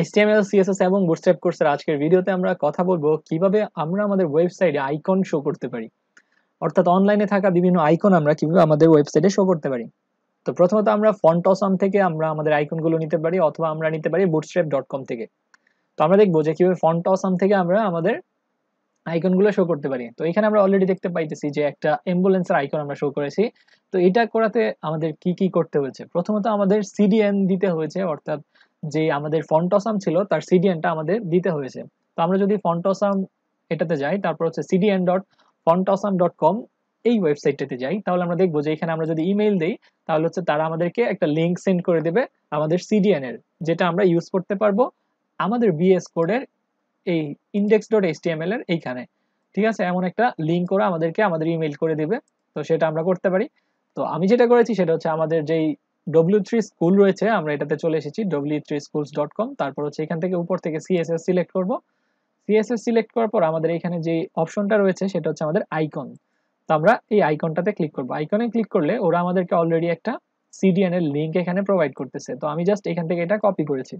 HTML, CSS এবং Bootstrap কোর্সের আজকের ভিডিওতে আমরা কথা বলবো কিভাবে আমরা আমাদের ওয়েবসাইটে আইকন শো করতে পারি অর্থাৎ অনলাইনে থাকা বিভিন্ন আইকন আমরা কিভাবে আমাদের ওয়েবসাইটে শো করতে পারি তো প্রথমত আমরা ফন্ট অসম থেকে আমরা আমাদের আইকনগুলো নিতে পারি অথবা আমরা নিতে পারি bootstrap.com ডট কম থেকে তো আমরা দেখবো যে কিভাবে ফন্ট অসম থেকে আমরা আমাদের আইকনগুলো শো করতে পারি তো এখানে আমরা অলরেডি দেখতে পাইতেছি যে একটা অ্যাম্বুলেন্সের আইকন আমরা শো করেছি তো এটা করাতে আমাদের কি কি করতে হয়েছে প্রথমত আমাদের সিডিএন দিতে হয়েছে অর্থাৎ যে আমাদের ফন্টসাম ছিল তার সিডিএনটা আমাদের দিতে হয়েছে তো আমরা যদি ফন্টসাম এটাতে যাই তারপর হচ্ছে CDN dot font awesome dot com এই ওয়েবসাইটটাতে যাই তাহলে আমরা দেখবো যে এখানে আমরা যদি ইমেল দিই তাহলে হচ্ছে তারা আমাদেরকে একটা লিঙ্ক সেন্ড করে দেবে আমাদের সিডিএন এর যেটা আমরা ইউজ করতে পারবো আমাদের বিএস কোডের এই ইন্ডেক্স ডট এইচটিএমএল এর এইখানে ঠিক আছে এমন একটা লিঙ্ক করে আমাদেরকে আমাদের ইমেল করে দেবে তো সেটা আমরা করতে পারি তো আমি যেটা করেছি সেটা হচ্ছে আমাদের যেই ডব্লিউ থ্রি স্কুল রয়েছে আমরা এটাতে চলে এসেছি W three schools dot com তারপর হচ্ছে এখান থেকে উপর থেকে সিএসএস সিলেক্ট করব সিএসএস সিলেক্ট করার পর আমাদের এখানে যে অপশনটা রয়েছে সেটা হচ্ছে আমাদের আইকন তো আমরা এই আইকনটাতে ক্লিক করব আইকনে ক্লিক করলে ওরা আমাদেরকে অলরেডি একটা সিডিএন এর লিঙ্ক এখানে প্রোভাইড করতেছে তো আমি জাস্ট এখান থেকে এটা কপি করেছি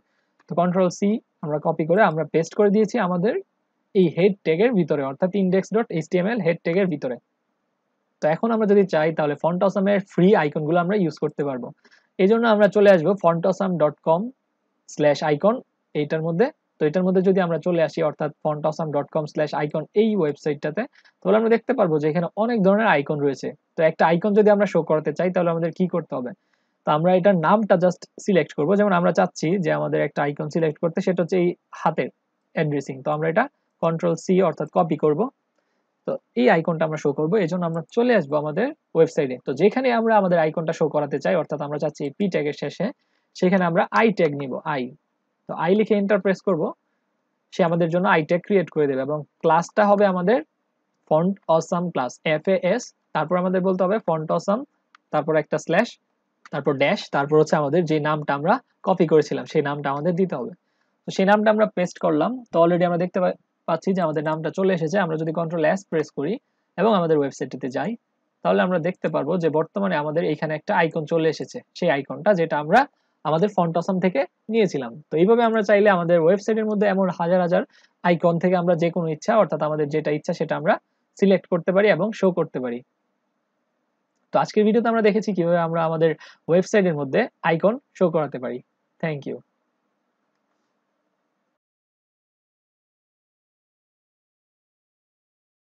তো কন্ট্রোল সি আমরা কপি করে আমরা পেস্ট করে দিয়েছি আমাদের এই হেড ট্যাগের ভিতরে অর্থাৎ ইন্ডেক্স ডট এইচটিএমএল হেড ট্যাগের ভিতরে তো এখন আমরা যদি চাই তাহলে ফন্টসাম এর ফ্রি গুলো আমরা ইউজ করতে পারবো এই জন্য আমরা চলে আসবো font awesome dot com slash icon এইটার মধ্যে তো এটার মধ্যে যদি আমরা চলে আসি অর্থাৎ font awesome dot com slash icon এই ওয়েবসাইটটাতে তাহলে আমরা দেখতে পারবো যে এখানে অনেক ধরনের আইকন রয়েছে তো একটা আইকন যদি আমরা শো করতে চাই তাহলে আমাদের কি করতে হবে তো আমরা এটার নামটা জাস্ট সিলেক্ট করবো যেমন আমরা চাচ্ছি যে আমাদের একটা আইকন সিলেক্ট করতে সেটা হচ্ছে এই হাতের অ্যাড্রেসিং তো আমরা এটা কন্ট্রোল সি অর্থাৎ কপি করবো তো এই আইকনটা আমরা শো করবো এই জন্য আমরা চলে আসবো আমাদের ওয়েবসাইটে তো যেখানে আমরা আমাদের আইকনটা শো করাতে চাই অর্থাৎ আমরা চাচ্ছি পি ট্যাগের শেষে সেখানে আমরা আই ট্যাগ নিব আই তো আই লিখে এন্টার প্রেস করব সে আমাদের জন্য আই ট্যাগ ক্রিয়েট করে দেবে এবং ক্লাসটা হবে আমাদের font awesome class F S তারপর আমাদের বলতে হবে ফন্ট অসাম তারপর একটা স্ল্যাশ তারপর ড্যাশ তারপর হচ্ছে আমাদের যে নামটা আমরা কপি করেছিলাম সেই নামটা আমাদের দিতে হবে তো সেই নামটা আমরা পেস্ট করলাম তো অলরেডি আমরা দেখতে পাই পাচ্ছি যে আমাদের নামটা চলে এসেছে আমরা যদি কন্ট্রোল অ্যাস প্রেস করি এবং আমাদের ওয়েবসাইটটিতে যাই তাহলে আমরা দেখতে পারবো যে বর্তমানে আমাদের এখানে একটা আইকন চলে এসেছে সেই আইকনটা যেটা আমরা আমাদের ফন্ট অসম থেকে নিয়েছিলাম তো এইভাবে আমরা চাইলে আমাদের ওয়েবসাইটের মধ্যে এমন হাজার হাজার আইকন থেকে আমরা যে কোনো ইচ্ছা অর্থাৎ আমাদের যেটা ইচ্ছা সেটা আমরা সিলেক্ট করতে পারি এবং শো করতে পারি তো আজকের ভিডিওতে আমরা দেখেছি কিভাবে আমরা আমাদের ওয়েবসাইটের মধ্যে আইকন শো করাতে পারি থ্যাংক ইউ